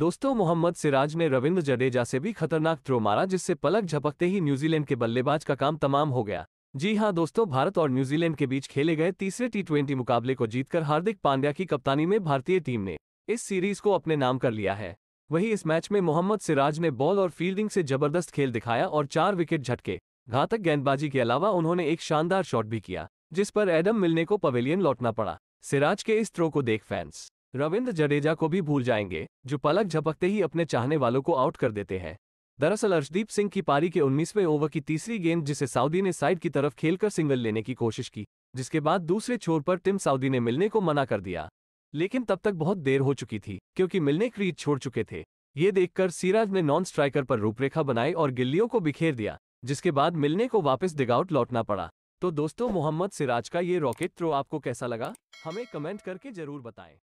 दोस्तों मोहम्मद सिराज ने रविंद्र जडेजा से भी खतरनाक थ्रो मारा जिससे पलक झपकते ही न्यूजीलैंड के बल्लेबाज का काम तमाम हो गया जी हां दोस्तों भारत और न्यूजीलैंड के बीच खेले गए तीसरे टी मुकाबले को जीतकर हार्दिक पांड्या की कप्तानी में भारतीय टीम ने इस सीरीज को अपने नाम कर लिया है वहीं इस मैच में मोहम्मद सिराज ने बॉल और फील्डिंग से जबरदस्त खेल दिखाया और चार विकेट झटके घातक गेंदबाजी के अलावा उन्होंने एक शानदार शॉट भी किया जिस पर एडम मिलने को पवेलियन लौटना पड़ा सिराज के इस थ्रो को देख फैंस रविंद्र जडेजा को भी भूल जाएंगे जो पलक झपकते ही अपने चाहने वालों को आउट कर देते हैं दरअसल अर्शदीप सिंह की पारी के 19वें ओवर की तीसरी गेंद जिसे साउदी ने साइड की तरफ खेलकर सिंगल लेने की कोशिश की जिसके बाद दूसरे छोर पर टिम साउदी ने मिलने को मना कर दिया लेकिन तब तक बहुत देर हो चुकी थी क्योंकि मिलने क्रीज छोड़ चुके थे ये देखकर सिराज ने नॉन स्ट्राइकर पर रूपरेखा बनाई और गिल्लियों को बिखेर दिया जिसके बाद मिलने को वापस डिगआउट लौटना पड़ा तो दोस्तों मोहम्मद सिराज का ये रॉकेट थ्रो आपको कैसा लगा हमें कमेंट करके जरूर बताएं